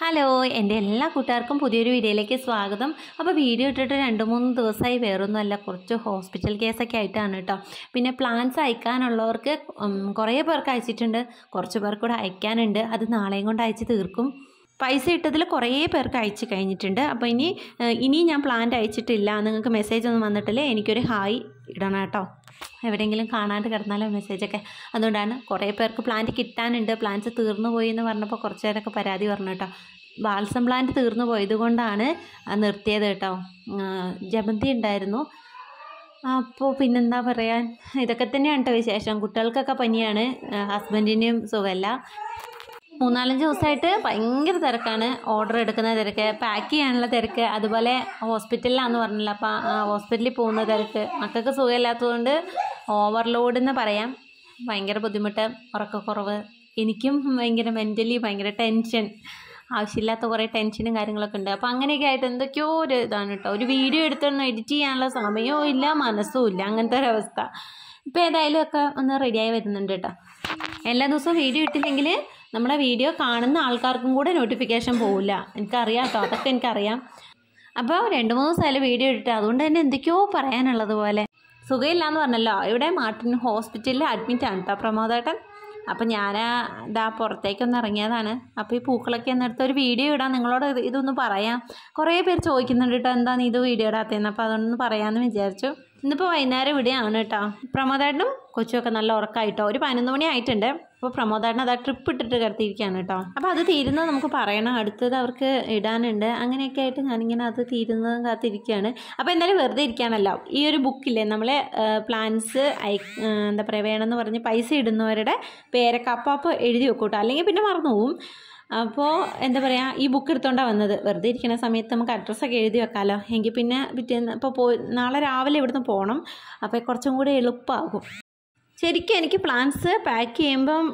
hello എൻ്റെ എല്ലാ കൂട്ടുകാർക്കും പുതിയൊരു വീഡിയോയിലേക്ക് സ്വാഗതം അപ്പോൾ വീഡിയോ ഇട്ടിട്ട് രണ്ട് മൂന്ന് ദിവസമായി വേറൊന്നുമല്ല കുറച്ച് ഹോസ്പിറ്റൽ കേസൊക്കെ ആയിട്ടാണ് കേട്ടോ പിന്നെ പ്ലാൻസ് അയക്കാനുള്ളവർക്ക് കുറേ പേർക്ക് അയച്ചിട്ടുണ്ട് കുറച്ച് പേർക്കൂടെ അയക്കാനുണ്ട് അത് നാളെയും കൊണ്ട് അയച്ച് തീർക്കും പൈസ ഇട്ടതിൽ കുറേ പേർക്ക് അയച്ച് കഴിഞ്ഞിട്ടുണ്ട് അപ്പോൾ ഇനി ഇനി ഞാൻ പ്ലാന്റ് അയച്ചിട്ടില്ല നിങ്ങൾക്ക് മെസ്സേജ് ഒന്നും വന്നിട്ടില്ലേ എനിക്കൊരു ഹായ് ഇടണം കേട്ടോ എവിടെയെങ്കിലും കാണാണ്ട് കിടന്നാലോ മെസ്സേജൊക്കെ അതുകൊണ്ടാണ് കുറേ പേർക്ക് പ്ലാന്റ് കിട്ടാനുണ്ട് പ്ലാന്റ്സ് തീർന്നു പോയി എന്ന് പറഞ്ഞപ്പോൾ കുറച്ച് പേരൊക്കെ പരാതി പറഞ്ഞു കേട്ടോ ബാൽസം പ്ലാന്റ് തീർന്നു പോയത് കൊണ്ടാണ് നിർത്തിയത് കേട്ടോ ജമന്തി ഉണ്ടായിരുന്നു അപ്പോൾ പിന്നെന്താ പറയാൻ ഇതൊക്കെ തന്നെയാണ് കേട്ടോ വിശേഷം കുട്ടികൾക്കൊക്കെ പനിയാണ് ഹസ്ബൻഡിനും സുഖമല്ല മൂന്നാലഞ്ച് ദിവസമായിട്ട് ഭയങ്കര തിരക്കാണ് ഓർഡർ എടുക്കുന്ന തിരക്ക് പാക്ക് ചെയ്യാനുള്ള തിരക്ക് അതുപോലെ ഹോസ്പിറ്റലിലാണെന്ന് പറഞ്ഞില്ല അപ്പം ഹോസ്പിറ്റലിൽ പോകുന്ന തിരക്ക് മക്കൾക്ക് സുഖമില്ലാത്തതുകൊണ്ട് ഓവർലോഡ് എന്ന് പറയാം ഭയങ്കര ബുദ്ധിമുട്ട് ഉറക്കക്കുറവ് എനിക്കും ഭയങ്കര മെൻ്റലി ഭയങ്കര ടെൻഷൻ ആവശ്യമില്ലാത്ത കുറേ ടെൻഷനും കാര്യങ്ങളൊക്കെ ഉണ്ട് അപ്പോൾ അങ്ങനെയൊക്കെ ആയിട്ട് എന്തൊക്കെയോ ഒരു ഇതാണ് കേട്ടോ ഒരു വീഡിയോ എടുത്തൊന്നും എഡിറ്റ് ചെയ്യാനുള്ള സമയവും ഇല്ല മനസ്സും ഇല്ല അങ്ങനത്തെ ഒരവസ്ഥ ഇപ്പോൾ ഏതായാലും ഒക്കെ ഒന്ന് റെഡിയായി വരുന്നുണ്ട് കേട്ടോ എല്ലാ ദിവസവും വീഡിയോ ഇട്ടില്ലെങ്കിൽ നമ്മുടെ വീഡിയോ കാണുന്ന ആൾക്കാർക്കും കൂടെ നോട്ടിഫിക്കേഷൻ പോവില്ല എനിക്കറിയാം കേട്ടോ അതൊക്കെ എനിക്കറിയാം അപ്പോൾ രണ്ട് മൂന്ന് ദിവസമായാലും വീഡിയോ ഇട്ടിട്ട് അതുകൊണ്ട് തന്നെ എന്തൊക്കെയോ പറയാനുള്ളത് പോലെ സുഖമില്ല എന്ന് പറഞ്ഞല്ലോ ഇവിടെ മാർട്ടിൻ ഹോസ്പിറ്റലിൽ അഡ്മിറ്റ് ആണ് കേട്ടോ പ്രമോദേട്ടൻ അപ്പം ഞാൻ ഇതാ പുറത്തേക്കൊന്ന് ഇറങ്ങിയതാണ് അപ്പോൾ ഈ പൂക്കളൊക്കെ എന്നെടുത്ത് ഒരു വീഡിയോ ഇടാം നിങ്ങളോട് ഇതൊന്ന് പറയാം കുറേ പേര് ചോദിക്കുന്നുണ്ട് കേട്ടോ എന്താണ് ഇത് വീഡിയോ ഇടാത്തതെന്ന് അപ്പോൾ അതൊന്ന് പറയാമെന്ന് വിചാരിച്ചു ഇന്നിപ്പോൾ വൈകുന്നേരം ഇവിടെയാണ് കേട്ടോ പ്രമോദേട്ടനും കൊച്ചുമൊക്കെ നല്ല ഉറക്കമായിട്ടോ ഒരു പതിനൊന്ന് മണി ആയിട്ടുണ്ട് അപ്പോൾ പ്രമോദേട്ടൻ അത് ആ ട്രിപ്പ് ഇട്ടിട്ട് കിടത്തിയിരിക്കുകയാണ് കേട്ടോ അപ്പോൾ അത് തീരുന്നത് നമുക്ക് പറയണം അടുത്തത് അവർക്ക് ഇടാനുണ്ട് അങ്ങനെയൊക്കെ ആയിട്ട് ഞാനിങ്ങനെ അത് തീരുന്നതും കാത്തിരിക്കുകയാണ് അപ്പോൾ എന്തായാലും വെറുതെ ഇരിക്കാനല്ല ഈ ഒരു ബുക്കില്ലേ നമ്മൾ പ്ലാൻസ് എന്താ പറയുക വേണമെന്ന് പറഞ്ഞ് പൈസ ഇടുന്നവരുടെ പേരൊക്കെ അപ്പം അപ്പോൾ എഴുതി കേട്ടോ അല്ലെങ്കിൽ പിന്നെ മറന്നു പോവും അപ്പോൾ എന്താ പറയുക ഈ ബുക്ക് എടുത്തോണ്ടാണ് വന്നത് വെറുതെ ഇരിക്കുന്ന സമയത്ത് നമുക്ക് അഡ്രസ്സൊക്കെ എഴുതി വെക്കാമല്ലോ എങ്കിൽ പിന്നെ പിറ്റേന്ന് ഇപ്പോൾ പോയി നാളെ രാവിലെ ഇവിടുന്ന് പോകണം അപ്പോൾ കുറച്ചും കൂടി എളുപ്പമാകും ശരിക്കും എനിക്ക് പ്ലാൻസ് പാക്ക് ചെയ്യുമ്പം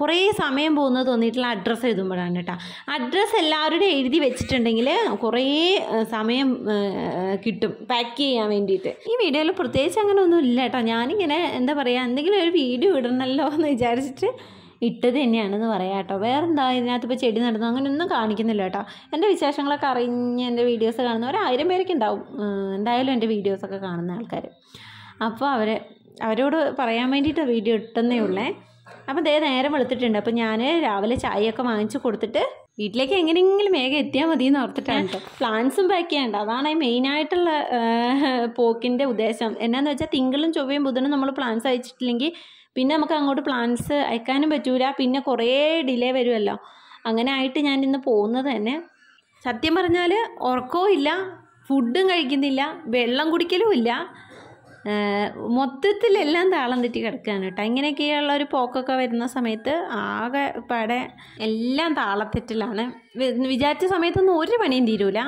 കുറേ സമയം പോകുന്നത് തോന്നിയിട്ടുള്ള അഡ്രസ്സ് എഴുതുമ്പോഴാണ് കേട്ടോ അഡ്രസ്സ് എല്ലാവരുടെയും എഴുതി വെച്ചിട്ടുണ്ടെങ്കിൽ കുറേ സമയം കിട്ടും പാക്ക് ചെയ്യാൻ വേണ്ടിയിട്ട് ഈ വീഡിയോയിൽ പ്രത്യേകിച്ച് അങ്ങനെ ഒന്നും ഇല്ല കേട്ടോ ഞാനിങ്ങനെ എന്താ പറയുക എന്തെങ്കിലും ഒരു വീഡിയോ ഇടണമല്ലോ എന്ന് വിചാരിച്ചിട്ട് ഇട്ടത് തന്നെയാണെന്ന് പറയാം കേട്ടോ വേറെന്താ ഇതിനകത്ത് ഇപ്പോൾ ചെടി നടന്നു അങ്ങനെയൊന്നും കാണിക്കുന്നില്ല കേട്ടോ എൻ്റെ വിശേഷങ്ങളൊക്കെ അറിഞ്ഞ് എൻ്റെ വീഡിയോസ് കാണുന്നവർ ആയിരം പേരൊക്കെ ഉണ്ടാവും എന്തായാലും എൻ്റെ വീഡിയോസൊക്കെ കാണുന്ന ആൾക്കാർ അപ്പോൾ അവർ അവരോട് പറയാൻ വേണ്ടിയിട്ടാണ് വീഡിയോ ഇട്ടെന്നേ ഉള്ളേ അപ്പോൾ ദേ നേരം വെളുത്തിട്ടുണ്ട് അപ്പോൾ ഞാൻ രാവിലെ ചായയൊക്കെ വാങ്ങിച്ചു കൊടുത്തിട്ട് വീട്ടിലേക്ക് എങ്ങനെയെങ്കിലും വേഗം എത്തിയാൽ മതി എന്ന് ഓർത്തിട്ടാണ് പ്ലാൻസും പാക്ക് ചെയ്യേണ്ട അതാണ് മെയിനായിട്ടുള്ള പോക്കിൻ്റെ ഉദ്ദേശം എന്നാന്ന് വെച്ചാൽ തിങ്കളും ചൊവ്വയും ബുധനും നമ്മൾ പ്ലാൻസ് അയച്ചിട്ടില്ലെങ്കിൽ പിന്നെ നമുക്ക് അങ്ങോട്ട് പ്ലാൻസ് അയക്കാനും പറ്റൂല പിന്നെ കുറേ ഡിലേ വരുമല്ലോ അങ്ങനെ ആയിട്ട് ഞാൻ ഇന്ന് പോകുന്നത് തന്നെ സത്യം പറഞ്ഞാൽ ഉറക്കവും ഇല്ല ഫുഡും കഴിക്കുന്നില്ല വെള്ളം കുടിക്കലും ഇല്ല മൊത്തത്തിലെല്ലാം താളം തെറ്റി കിടക്കുകയാണ് കേട്ടോ ഇങ്ങനെയൊക്കെയുള്ള ഒരു പോക്കൊക്കെ വരുന്ന സമയത്ത് ആകെ പാടെ എല്ലാം താളത്തെറ്റിലാണ് വിചാരിച്ച സമയത്തൊന്നും ഒരു പണിയും തീരൂല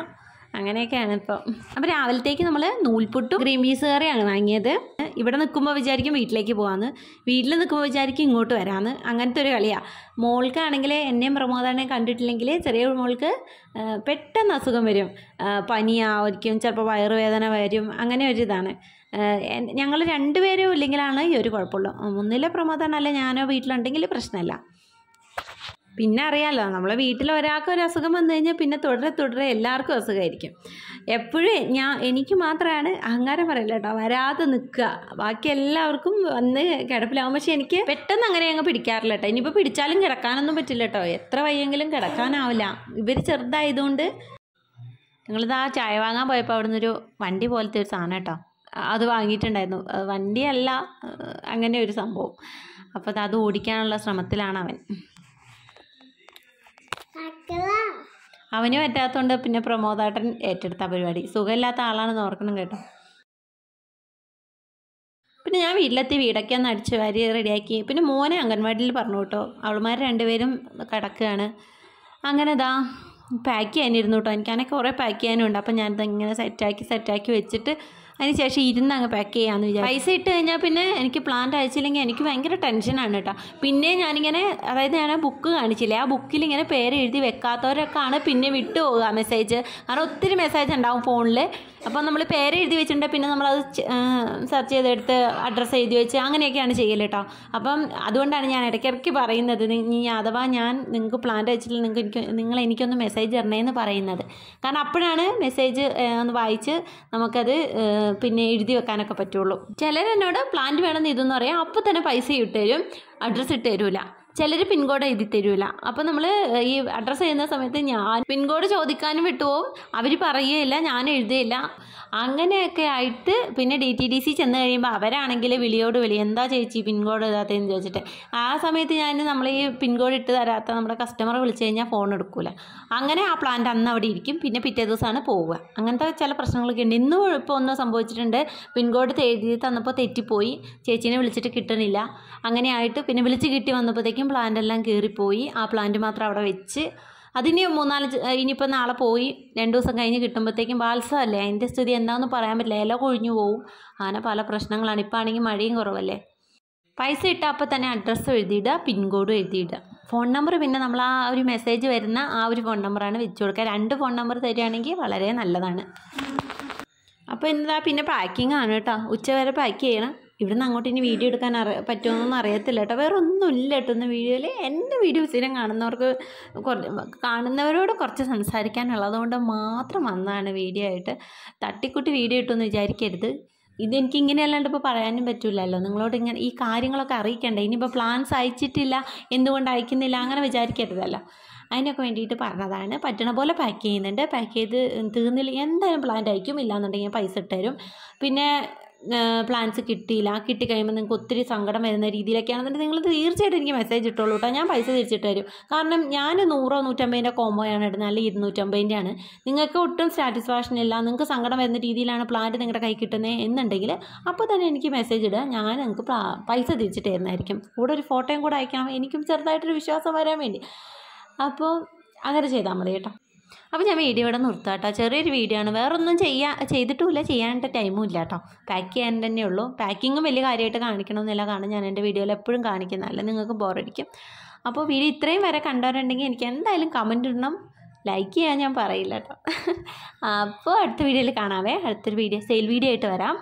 അങ്ങനെയൊക്കെയാണ് ഇപ്പം അപ്പോൾ രാവിലത്തേക്ക് നമ്മൾ നൂൽപുട്ടും ഗ്രീൻ പീസ് കറിയാണ് വാങ്ങിയത് ഇവിടെ നിൽക്കുമ്പോൾ വിചാരിക്കും വീട്ടിലേക്ക് പോകാമെന്ന് വീട്ടിൽ നിൽക്കുമ്പോൾ വിചാരിക്കും ഇങ്ങോട്ട് വരാമെന്ന് അങ്ങനത്തെ ഒരു കളിയാണ് മോൾക്കാണെങ്കിൽ എന്നെയും പ്രമോദാനെയും കണ്ടിട്ടില്ലെങ്കിൽ ചെറിയ മോൾക്ക് പെട്ടെന്ന് അസുഖം വരും പനിയായിരിക്കും ചിലപ്പോൾ വയറുവേദന വരും അങ്ങനെ ഒരു ഇതാണ് ഞങ്ങൾ രണ്ടുപേരും ഇല്ലെങ്കിലാണ് ഈ ഒരു കുഴപ്പമുള്ളൂ ഒന്നിലെ പ്രമോദാണ് അല്ല ഞാനോ വീട്ടിലുണ്ടെങ്കിൽ പ്രശ്നമല്ല പിന്നെ അറിയാലോ നമ്മളെ വീട്ടിൽ ഒരാൾക്ക് ഒരു അസുഖം വന്നു കഴിഞ്ഞാൽ പിന്നെ തുടരെ തുടരെ എല്ലാവർക്കും അസുഖമായിരിക്കും എപ്പോഴും ഞാൻ എനിക്ക് മാത്രമാണ് അഹങ്കാരം പറയില്ല കേട്ടോ വരാതെ നിൽക്കുക ബാക്കി എല്ലാവർക്കും വന്ന് കിടപ്പിലാവും പക്ഷേ എനിക്ക് പെട്ടെന്ന് അങ്ങനെ അങ്ങ് പിടിക്കാറില്ല കേട്ടോ ഇനിയിപ്പോൾ പിടിച്ചാലും കിടക്കാനൊന്നും പറ്റില്ല കേട്ടോ എത്ര വയ്യെങ്കിലും കിടക്കാനാവില്ല ഇവർ ചെറുതായതുകൊണ്ട് ഞങ്ങളിതാ ചായ വാങ്ങാൻ പോയപ്പോൾ അവിടുന്ന് ഒരു വണ്ടി പോലത്തെ ഒരു സാധനം കേട്ടോ അത് വാങ്ങിയിട്ടുണ്ടായിരുന്നു വണ്ടിയല്ല അങ്ങനെ ഒരു സംഭവം അപ്പോൾ അത് ഓടിക്കാനുള്ള ശ്രമത്തിലാണ് അവൻ അവന് പറ്റാത്തതുകൊണ്ട് പിന്നെ പ്രമോദാട്ടൻ ഏറ്റെടുത്ത പരിപാടി സുഖമില്ലാത്ത ആളാണെന്ന് ഓർക്കണം കേട്ടോ പിന്നെ ഞാൻ വീട്ടിലെത്തി വീടൊക്കെ ഒന്ന് അടിച്ച് വാരി റെഡിയാക്കി പിന്നെ മോനെ അംഗൻവാടിയിൽ പറഞ്ഞു കേട്ടോ അവളുമാർ രണ്ടുപേരും കിടക്കുകയാണ് അങ്ങനെ ഇതാ പാക്ക് ചെയ്യാനിരുന്നു കേട്ടോ എനിക്കാണെങ്കിൽ കുറേ പാക്ക് ചെയ്യാനുണ്ട് അപ്പം ഞാനിത് ഇങ്ങനെ സെറ്റാക്കി സെറ്റാക്കി വെച്ചിട്ട് അതിനുശേഷം ഇരുന്ന് അങ്ങ് പാക്ക് ചെയ്യാമെന്ന് വിചാരിച്ചു പൈസ ഇട്ട് കഴിഞ്ഞാൽ പിന്നെ എനിക്ക് പ്ലാന്റ് അയച്ചില്ലെങ്കിൽ എനിക്ക് ഭയങ്കര ടെൻഷനാണ് കേട്ടോ പിന്നെ ഞാനിങ്ങനെ അതായത് ഞാൻ ബുക്ക് കാണിച്ചില്ലേ ആ ബുക്കിൽ ഇങ്ങനെ പേര് എഴുതി വെക്കാത്തവരൊക്കെ ആണ് പിന്നെ പോകുക മെസ്സേജ് കാരണം ഒത്തിരി മെസ്സേജ് ഉണ്ടാവും ഫോണിൽ അപ്പോൾ നമ്മൾ പേര് എഴുതി വെച്ചിട്ടുണ്ടെങ്കിൽ പിന്നെ നമ്മളത് സെർച്ച് ചെയ്തെടുത്ത് അഡ്രസ്സ് എഴുതി വെച്ച് അങ്ങനെയൊക്കെയാണ് ചെയ്യൽ കേട്ടോ അപ്പം അതുകൊണ്ടാണ് ഞാൻ ഇടയ്ക്കിടയ്ക്ക് പറയുന്നത് ഇനി അഥവാ ഞാൻ നിങ്ങൾക്ക് പ്ലാന്റ് അയച്ചില്ലെങ്കിൽ നിങ്ങൾക്ക് എനിക്ക് നിങ്ങൾ എനിക്കൊന്ന് മെസ്സേജ് തരണേന്ന് പറയുന്നത് കാരണം അപ്പോഴാണ് മെസ്സേജ് ഒന്ന് വായിച്ച് നമുക്കത് പിന്നെ എഴുതി വെക്കാനൊക്കെ പറ്റുള്ളൂ ചിലരെന്നോട് പ്ലാന്റ് വേണമെന്ന് ഇതെന്ന് പറയാം അപ്പോൾ തന്നെ പൈസ ഇട്ടുതരും അഡ്രസ്സ് ഇട്ടുതരില്ല ചിലർ പിൻകോഡ് എഴുതി തരൂല അപ്പോൾ നമ്മൾ ഈ അഡ്രസ്സ് ചെയ്യുന്ന സമയത്ത് ഞാൻ പിൻകോഡ് ചോദിക്കാനും വിട്ടുപോകും അവർ പറയുകയില്ല ഞാൻ എഴുതുകയില്ല അങ്ങനെയൊക്കെ ആയിട്ട് പിന്നെ ഡി ടി ഡി സി ചെന്ന് കഴിയുമ്പോൾ അവരാണെങ്കിൽ വിളിയോട് വിളി എന്താ ചേച്ചി പിൻകോഡ് എഴുതാത്തതെന്ന് ചോദിച്ചിട്ട് ആ സമയത്ത് ഞാൻ നമ്മൾ ഈ പിൻകോഡ് ഇട്ട് തരാത്ത നമ്മുടെ കസ്റ്റമർ വിളിച്ചു കഴിഞ്ഞാൽ ഫോൺ എടുക്കൂല അങ്ങനെ ആ പ്ലാന്റ് അന്ന് അവിടെ ഇരിക്കും പിന്നെ പിറ്റേ ദിവസമാണ് പോവുക അങ്ങനത്തെ ചില പ്രശ്നങ്ങളൊക്കെ ഉണ്ട് ഇന്നും ഇപ്പോൾ ഒന്ന് സംഭവിച്ചിട്ടുണ്ട് പിൻകോഡ് തേടി തന്നപ്പോൾ തെറ്റിപ്പോയി ചേച്ചീനെ വിളിച്ചിട്ട് കിട്ടണില്ല അങ്ങനെയായിട്ട് പിന്നെ വിളിച്ച് കിട്ടി വന്നപ്പോഴത്തേക്ക് ആകുമ്പോഴേക്കും പ്ലാന്റ് എല്ലാം കീറിപ്പോയി ആ പ്ലാന്റ് മാത്രം അവിടെ വെച്ച് അതിന് മൂന്നാല് ഇനിയിപ്പോൾ നാളെ പോയി രണ്ട് ദിവസം കഴിഞ്ഞ് കിട്ടുമ്പോഴത്തേക്കും ബാത്സമല്ലേ അതിൻ്റെ സ്ഥിതി എന്താണെന്ന് പറയാൻ പറ്റില്ല ഇല കൊഴിഞ്ഞു പോവും അങ്ങനെ പല പ്രശ്നങ്ങളാണ് ഇപ്പോൾ ആണെങ്കിൽ മഴയും കുറവല്ലേ പൈസ ഇട്ട അപ്പോൾ തന്നെ അഡ്രസ്സ് എഴുതിയിടുക പിൻകോഡും എഴുതിയിടുക ഫോൺ നമ്പർ പിന്നെ നമ്മൾ ആ ഒരു മെസ്സേജ് വരുന്ന ആ ഒരു ഫോൺ നമ്പറാണ് വെച്ച് കൊടുക്കുക രണ്ട് ഫോൺ നമ്പർ തരികയാണെങ്കിൽ വളരെ നല്ലതാണ് അപ്പോൾ എന്താ പിന്നെ പാക്കിംഗ് ആണ് കേട്ടോ ഉച്ചവരെ പാക്ക് ചെയ്യണം ഇവിടുന്ന് അങ്ങോട്ട് ഇനി വീഡിയോ എടുക്കാൻ അറി പറ്റുമെന്നൊന്നും അറിയത്തില്ല കേട്ടോ വേറെ ഒന്നുമില്ല കേട്ടോ ഒന്ന് വീഡിയോയിൽ എൻ്റെ വീഡിയോ സ്ഥിരം കാണുന്നവർക്ക് കാണുന്നവരോട് കുറച്ച് സംസാരിക്കാനുള്ളതുകൊണ്ട് മാത്രം വന്നതാണ് വീഡിയോ ആയിട്ട് തട്ടിക്കുട്ടി വീഡിയോ എന്ന് വിചാരിക്കരുത് ഇതെനിക്ക് ഇങ്ങനെയല്ലാണ്ട് അല്ലാണ്ട് ഇപ്പോൾ പറയാനും പറ്റില്ലല്ലോ നിങ്ങളോട് ഇങ്ങനെ ഈ കാര്യങ്ങളൊക്കെ അറിയിക്കണ്ടേ ഇനിയിപ്പോൾ പ്ലാൻസ് അയച്ചിട്ടില്ല എന്തുകൊണ്ട് അയക്കുന്നില്ല അങ്ങനെ വിചാരിക്കരുതല്ലോ അതിനൊക്കെ വേണ്ടിയിട്ട് പറഞ്ഞതാണ് പറ്റണ പോലെ പാക്ക് ചെയ്യുന്നുണ്ട് പാക്ക് ചെയ്ത് തീർന്നില്ല എന്തായാലും പ്ലാൻ അയക്കും ഇല്ലാന്നുണ്ടെങ്കിൽ ഞാൻ പൈസ ഇട്ടുതരും പിന്നെ പ്ലാൻസ് കിട്ടിയില്ല കിട്ടി കഴിയുമ്പോൾ നിങ്ങൾക്ക് ഒത്തിരി സങ്കടം വരുന്ന രീതിയിലൊക്കെയാണെന്നുണ്ടെങ്കിൽ നിങ്ങൾ തീർച്ചയായിട്ടും എനിക്ക് മെസ്സേജ് ഇട്ടോളൂ കേട്ടോ ഞാൻ പൈസ തിരിച്ചിട്ട് തരും കാരണം ഞാൻ നൂറോ നൂറ്റമ്പതിൻ്റെ ആണ് ഇടുന്നത് അല്ലെങ്കിൽ ഇരുന്നൂറ്റമ്പതിൻ്റെ ആണ് നിങ്ങൾക്ക് ഒട്ടും സാറ്റിസ്ഫാക്ഷൻ ഇല്ല നിങ്ങൾക്ക് സങ്കടം വരുന്ന രീതിയിലാണ് പ്ലാന്റ് നിങ്ങളുടെ കൈ കിട്ടുന്നത് എന്നുണ്ടെങ്കിൽ അപ്പോൾ തന്നെ എനിക്ക് മെസ്സേജ് ഇടുക ഞാൻ നിങ്ങൾക്ക് പൈസ തിരിച്ചിട്ട് തരുന്നതായിരിക്കും കൂടെ ഒരു ഫോട്ടോയും കൂടെ അയക്കണം എനിക്കും ചെറുതായിട്ടൊരു വിശ്വാസം വരാൻ വേണ്ടി അപ്പോൾ അങ്ങനെ ചെയ്താൽ മതി കേട്ടോ അപ്പോൾ ഞാൻ വീഡിയോ ഇവിടെ നിർത്തുക കേട്ടോ ചെറിയൊരു വീഡിയോ ആണ് വേറൊന്നും ചെയ്യാ ചെയ്തിട്ടുമില്ല ചെയ്യാനായിട്ട് ടൈമും ഇല്ല കേട്ടോ പാക്ക് ചെയ്യാൻ തന്നെ ഉള്ളൂ പാക്കിങ്ങും വലിയ കാര്യമായിട്ട് കാണിക്കണമെന്നില്ല കാരണം ഞാൻ എൻ്റെ വീഡിയോയിൽ എപ്പോഴും കാണിക്കുന്നതല്ല നിങ്ങൾക്ക് ബോറടിക്കും അപ്പോൾ വീഡിയോ ഇത്രയും വരെ കണ്ടവരുണ്ടെങ്കിൽ എനിക്ക് എന്തായാലും കമൻ്റ് ഇടണം ലൈക്ക് ചെയ്യാൻ ഞാൻ പറയില്ല കേട്ടോ അപ്പോൾ അടുത്ത വീഡിയോയിൽ കാണാവേ അടുത്തൊരു വീഡിയോ സെയിൽ വീഡിയോ ആയിട്ട് വരാം